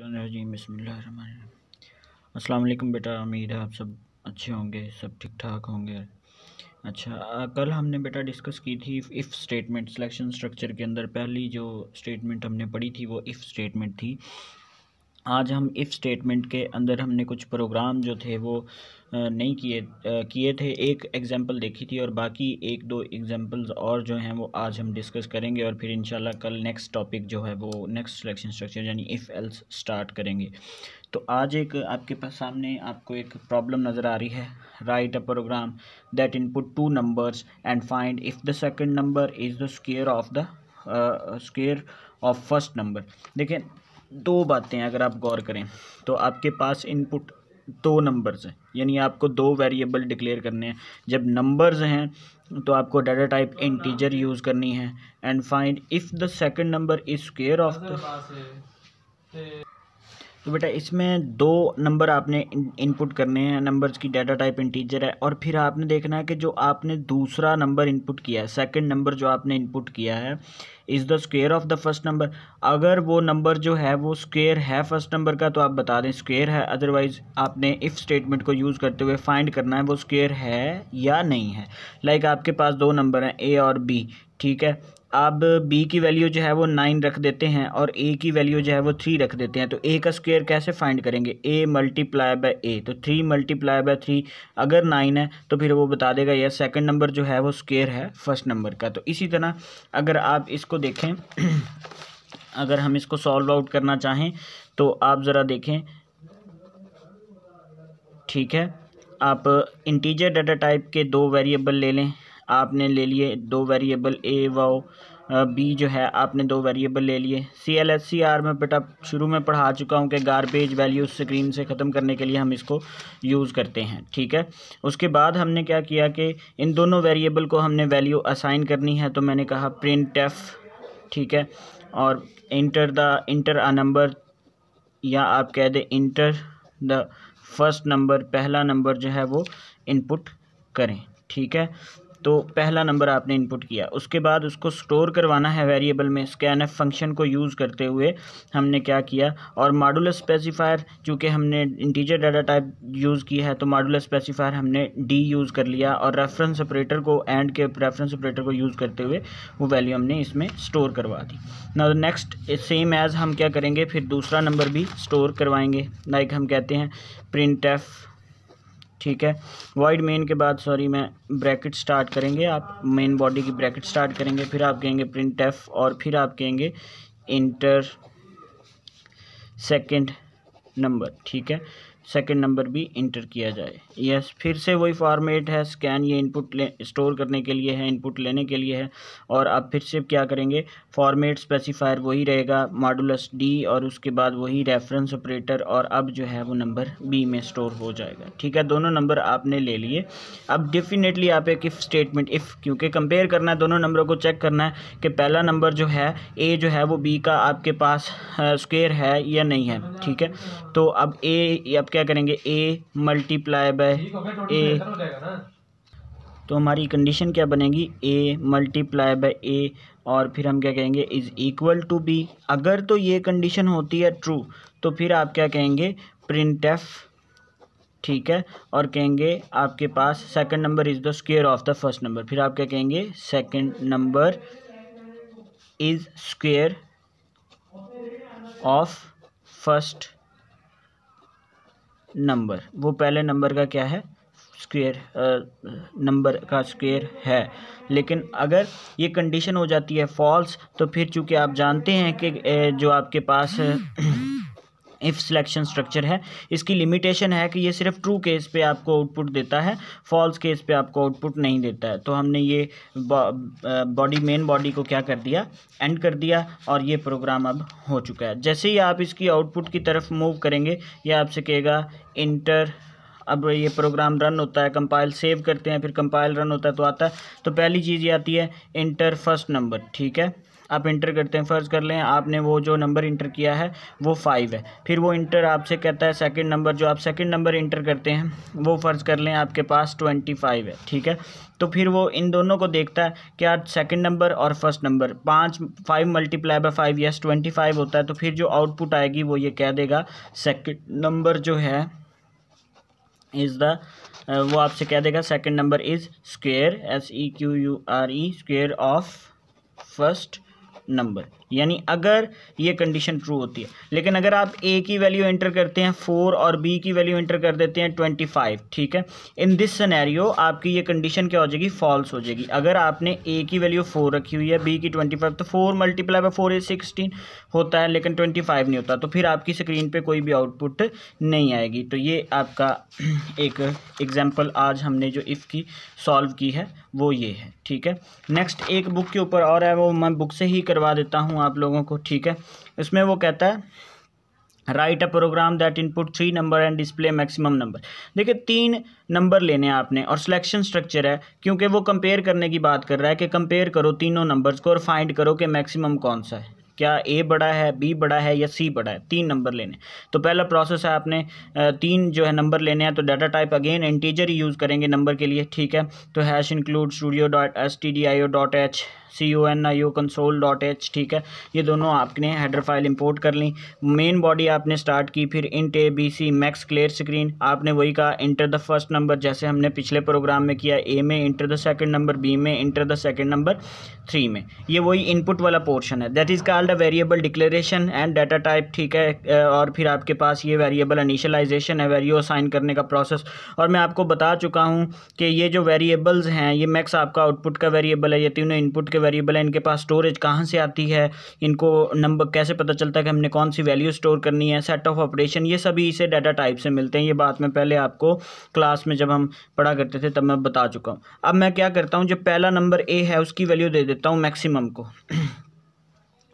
अस्सलाम वालेकुम बेटा उम्मीद है आप सब अच्छे होंगे सब ठीक ठाक होंगे अच्छा आ, कल हमने बेटा डिस्कस की थी इफ़ स्टेटमेंट सिलेक्शन स्ट्रक्चर के अंदर पहली जो स्टेटमेंट हमने पढ़ी थी वो इफ़ स्टेटमेंट थी आज हम इफ़ स्टेटमेंट के अंदर हमने कुछ प्रोग्राम जो थे वो नहीं किए किए थे एक एग्ज़ाम्पल देखी थी और बाकी एक दो एग्ज़ाम्पल्स और जो हैं वो आज हम डिस्कस करेंगे और फिर इंशाल्लाह कल नेक्स्ट टॉपिक जो है वो नेक्स्ट सिलेक्शन स्ट्रक्चर यानी इफ़ एल्स स्टार्ट करेंगे तो आज एक आपके पास सामने आपको एक प्रॉब्लम नज़र आ रही है write a program that input two numbers and find if the second number is the square of the square of first number देखें दो बातें अगर आप गौर करें तो आपके पास इनपुट दो नंबर्स हैं यानी आपको दो वेरिएबल डिक्लेयर करने हैं जब नंबर्स हैं तो आपको डाटा टाइप इंटीजर यूज़ करनी है and find if the second number is square of the तो बेटा इसमें दो नंबर आपने इनपुट करने हैं नंबर्स की डाटा टाइप इंटीजर है और फिर आपने देखना है कि जो आपने दूसरा नंबर इनपुट किया है सेकंड नंबर जो आपने इनपुट किया है is the square of the first number अगर वो नंबर जो है वो स्क्वेयर है फर्स्ट नंबर का तो आप बता दें स्क्वेयर है अदरवाइज़ आपने इफ़ स्टेटमेंट को यूज़ करते हुए फाइंड करना है वो स्क्वेयर है या नहीं है लाइक like आपके पास दो नंबर हैं ए और बी ठीक है अब b की वैल्यू जो है वो नाइन रख देते हैं और a की वैल्यू जो है वो थ्री रख देते हैं तो a का स्क्वेयर कैसे फाइंड करेंगे a मल्टीप्लाई बाय ए तो थ्री मल्टीप्लाई बाय थ्री अगर नाइन है तो फिर वो बता देगा यह सेकंड नंबर जो है वो स्क्वेयर है फर्स्ट नंबर का तो इसी तरह अगर आप इसको देखें अगर हम इसको सॉल्व आउट करना चाहें तो आप ज़रा देखें ठीक है आप इंटीजर डाटा टाइप के दो वेरिएबल ले लें आपने ले लिए दो वेरिएबल ए वो बी जो है आपने दो वेरिएबल ले लिए C L S C R में बेटा शुरू में पढ़ा चुका हूँ कि गारबेज वैल्यू स्क्रीन से ख़त्म करने के लिए हम इसको यूज़ करते हैं ठीक है उसके बाद हमने क्या किया कि इन दोनों वेरिएबल को हमने वैल्यू असाइन करनी है तो मैंने कहा प्रिंट एफ ठीक है और enter the enter a number या आप कह दें इंटर द फर्स्ट नंबर पहला नंबर जो है वो इनपुट करें ठीक है तो पहला नंबर आपने इनपुट किया उसके बाद उसको स्टोर करवाना है वेरिएबल में स्कैन एफ फंक्शन को यूज़ करते हुए हमने क्या किया और मॉडुलर स्पेसिफायर चूँकि हमने इंटीजर डाटा टाइप यूज़ किया है तो मॉडुलर स्पेसिफायर हमने डी यूज़ कर लिया और रेफरेंस ऑपरेटर को एंड के रेफरेंस ऑपरेटर को यूज़ करते हुए वो वैल्यू हमने इसमें स्टोर करवा दी ना नेक्स्ट सेम एज़ हम क्या करेंगे फिर दूसरा नंबर भी स्टोर करवाएंगे लाइक हम कहते हैं प्रिंट एफ़ ठीक है वाइड मेन के बाद सॉरी मैं ब्रैकेट स्टार्ट करेंगे आप मेन बॉडी की ब्रैकेट स्टार्ट करेंगे फिर आप कहेंगे प्रिंट एफ और फिर आप कहेंगे इंटर सेकंड नंबर ठीक है सेकंड नंबर भी इंटर किया जाए यस फिर से वही फॉर्मेट है स्कैन ये इनपुट ले स्टोर करने के लिए है इनपुट लेने के लिए है और आप फिर से क्या करेंगे फॉर्मेट स्पेसिफायर वही रहेगा मॉडुलस डी और उसके बाद वही रेफरेंस ऑपरेटर और अब जो है वो नंबर बी में स्टोर हो जाएगा ठीक है दोनों नंबर आपने ले लिए अब डेफिनेटली आप एक इफ़ स्टेटमेंट इफ़ क्योंकि कंपेयर करना है दोनों नंबरों को चेक करना है कि पहला नंबर जो है ए जो है वो बी का आपके पास स्क्वेयर है या नहीं है ठीक है तो अब ए आपके क्या करेंगे ए मल्टीप्लाई बाय ए तो हमारी कंडीशन क्या बनेगी ए मल्टीप्लाई बाय ए और फिर हम क्या कहेंगे इज़ इक्वल टू बी अगर तो ये कंडीशन होती है ट्रू तो फिर आप क्या कहेंगे प्रिंट एफ ठीक है और कहेंगे आपके पास second number is the square of the first number फिर आप क्या कहेंगे second number is square of first number वो पहले नंबर का क्या है स्क्वेयर नंबर का स्क्वेयर है लेकिन अगर ये कंडीशन हो जाती है फॉल्स तो फिर चूंकि आप जानते हैं कि जो आपके पास इफ़ सिलेक्शन स्ट्रक्चर है इसकी लिमिटेशन है कि ये सिर्फ ट्रू केस पे आपको आउटपुट देता है फॉल्स केस पे आपको आउटपुट नहीं देता है तो हमने ये बॉडी मेन बॉडी को क्या कर दिया एंड कर दिया और ये प्रोग्राम अब हो चुका है जैसे ही आप इसकी आउटपुट की तरफ मूव करेंगे ये आपसे कहेगा इंटर अब ये प्रोग्राम रन होता है कंपाइल सेव करते हैं फिर कंपाइल रन होता है तो आता है तो पहली चीज़ ये आती है इंटर फर्स्ट नंबर ठीक है आप इंटर करते हैं फ़र्ज़ कर लें आपने वो जो नंबर इंटर किया है वो फाइव है फिर वो इंटर आपसे कहता है सेकंड नंबर जो आप सेकंड नंबर इंटर करते हैं वो फ़र्ज़ कर लें आपके पास ट्वेंटी फाइव है ठीक है तो फिर वो इन दोनों को देखता है क्या सेकंड नंबर और फर्स्ट नंबर पाँच five multiply by five yes twenty five होता है तो फिर जो आउटपुट आएगी वो ये कह देगा सेकंड नंबर जो है इज़ द वो आपसे कह देगा second number is square S E Q U R E square of first number यानी अगर ये कंडीशन ट्रू होती है लेकिन अगर आप ए की वैल्यू एंटर करते हैं फोर और बी की वैल्यू एंटर कर देते हैं ट्वेंटी फाइव ठीक है इन दिस सिनेरियो आपकी ये कंडीशन क्या हो जाएगी फॉल्स हो जाएगी अगर आपने ए की वैल्यू फोर रखी हुई है बी की ट्वेंटी फाइव तो four multiply by four is sixteen होता है लेकिन ट्वेंटी फाइव नहीं होता तो फिर आपकी स्क्रीन पर कोई भी आउटपुट नहीं आएगी तो ये आपका एक एग्जाम्पल आज हमने जो इफ़ की सॉल्व की है वो ये है ठीक है नेक्स्ट एक बुक के ऊपर और है वो मैं बुक से ही करवा देता हूँ हूँ आप लोगों को ठीक है इसमें वो कहता है write a program that input three number and display maximum number देखिए तीन नंबर लेने हैं आपने और सिलेक्शन स्ट्रक्चर है क्योंकि वो कंपेयर करने की बात कर रहा है कि कंपेयर करो तीनों नंबर्स को और फाइंड करो कि मैक्सिमम कौन सा है क्या ए बड़ा है बी बड़ा है या सी बड़ा है तीन नंबर लेने तो पहला प्रोसेस है आपने तीन जो है नंबर लेने हैं तो डाटा टाइप अगेन इंटीजर ही यूज़ करेंगे नंबर के लिए ठीक है तो hash include studio dot S T D I O dot H C O N I O console dot H ठीक है ये दोनों आपने हेडर फाइल इंपोर्ट कर ली मेन बॉडी आपने स्टार्ट की फिर int A B C max clear screen आपने वही कहा इंटर द फर्स्ट नंबर जैसे हमने पिछले प्रोग्राम में किया ए में enter the second number B में enter the second number three में ये वही इनपुट वाला पोर्शन है that is call called variable declaration and data type ठीक है और फिर आपके पास ये वेरिएबल इनिशलाइजेशन है वेरियो साइन करने का प्रोसेस और मैं आपको बता चुका हूँ कि ये जो वेरिएबल्स हैं ये मैक्स आपका आउटपुट का वेरिएबल है ये तीनों इनपुट के वेरिएबल है इनके पास स्टोरेज कहाँ से आती है इनको नंबर कैसे पता चलता है कि हमने कौन सी वैल्यू स्टोर करनी है सेट ऑफ ऑपरेशन ये सभी इसे डाटा टाइप से मिलते हैं ये बात मैं पहले आपको क्लास में जब हम पढ़ा करते थे तब मैं बता चुका हूँ अब मैं क्या करता हूँ जो पहला नंबर ए है उसकी वैल्यू दे देता हूँ मैक्सिमम को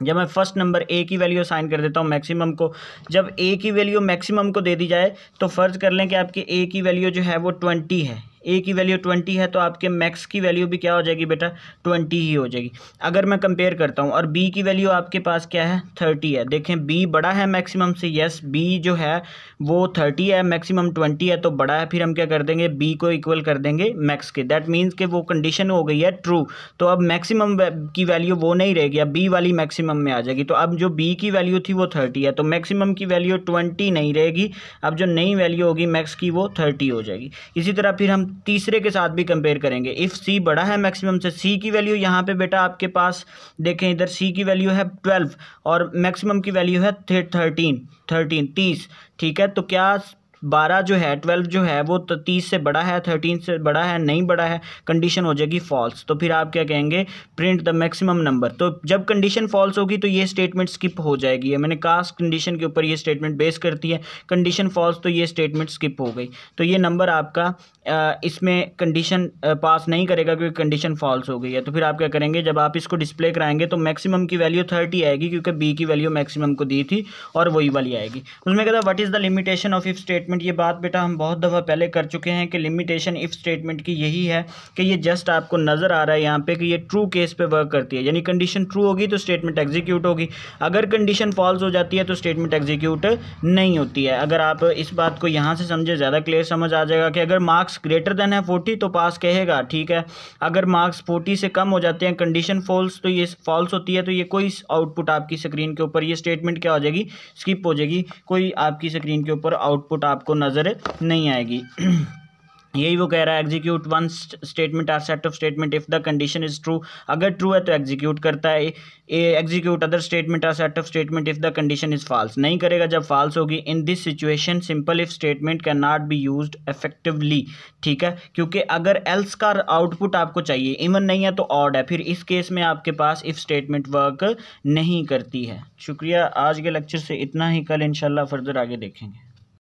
जब मैं फर्स्ट नंबर ए की वैल्यू साइन कर देता हूँ मैक्सिमम को जब ए की वैल्यू मैक्सिमम को दे दी जाए तो फ़र्ज़ कर लें कि आपकी ए की वैल्यू जो है वो ट्वेंटी है ए की वैल्यू ट्वेंटी है तो आपके मैक्स की वैल्यू भी क्या हो जाएगी बेटा ट्वेंटी ही हो जाएगी अगर मैं कंपेयर करता हूँ और बी की वैल्यू आपके पास क्या है थर्टी है देखें बी बड़ा है मैक्सिमम से यस बी जो है वो थर्टी है मैक्सिमम ट्वेंटी है तो बड़ा है फिर हम क्या कर देंगे बी को इक्वल कर देंगे मैक्स के दैट मीन्स कि वो कंडीशन हो गई है ट्रू तो अब मैक्सिमम की वैल्यू वो नहीं रहेगी अब बी वाली मैक्सिमम में आ जाएगी तो अब जो बी की वैल्यू थी वो थर्टी है तो मैक्सिमम की वैल्यू ट्वेंटी नहीं रहेगी अब जो नई वैल्यू होगी मैक्स की वो थर्टी हो जाएगी इसी तरह फिर हम तीसरे के साथ भी कंपेयर करेंगे इफ़ सी बड़ा है मैक्सिमम से सी की वैल्यू यहाँ पे बेटा आपके पास देखें इधर सी की वैल्यू है ट्वेल्व और मैक्सिमम की वैल्यू है थर्टीन थर्टीन तीस ठीक है तो क्या बारह जो है ट्वेल्व जो है वो तो तीस से बड़ा है थर्टीन से बड़ा है नहीं बड़ा है कंडीशन हो जाएगी फॉल्स तो फिर आप क्या कहेंगे प्रिंट द मैक्सिमम नंबर तो जब कंडीशन फॉल्स होगी तो ये स्टेटमेंट स्किप हो जाएगी है मैंने कास्ट कंडीशन के ऊपर ये स्टेटमेंट बेस करती है कंडीशन फॉल्स तो ये स्टेटमेंट स्किप हो गई तो ये नंबर आपका इसमें कंडीशन पास नहीं करेगा क्योंकि कंडीशन फॉल्स हो गई है तो फिर आप क्या करेंगे जब आप इसको डिस्प्ले कराएंगे तो मैक्सिमम की वैल्यू थर्टी आएगी क्योंकि बी की वैल्यू मैक्सिमम को दी थी और वही वाली आएगी उसमें कहता what is the limitation of if statement statement ये बात बेटा हम बहुत दफ़ा पहले कर चुके हैं कि लिमिटेशन इफ़ स्टेटमेंट की यही है कि ये जस्ट आपको नज़र आ रहा है यहाँ पे कि ये ट्रू केस पे वर्क करती है यानी कंडीशन ट्रू होगी तो स्टेटमेंट एग्जीक्यूट होगी अगर कंडीशन फॉल्स हो जाती है तो स्टेटमेंट एग्जीक्यूट नहीं होती है अगर आप इस बात को यहाँ से समझे ज़्यादा क्लियर समझ आ जाएगा कि अगर मार्क्स ग्रेटर देन है फोर्टी तो पास कहेगा ठीक है अगर मार्क्स फोर्टी से कम हो जाते हैं कंडीशन फॉल्स तो ये फॉल्स होती है तो ये कोई आउटपुट आपकी स्क्रीन के ऊपर ये स्टेटमेंट क्या हो जाएगी स्किप हो जाएगी कोई आपकी स्क्रीन के ऊपर आउटपुट आप आपको नज़र नहीं आएगी यही वो कह रहा है execute one statement or set of statement if the condition is true अगर ट्रू है तो एग्जीक्यूट करता है execute other statement or set of statement if the condition is false नहीं करेगा जब फॉल्स होगी in this situation simple if statement can not be use effectively ठीक है क्योंकि अगर एल्स का आउटपुट आपको चाहिए इवन नहीं है तो ऑड है फिर इस केस में आपके पास इफ़ स्टेटमेंट वर्क नहीं करती है शुक्रिया आज के लेक्चर से इतना ही कल इंशाल्लाह फर्दर आगे देखेंगे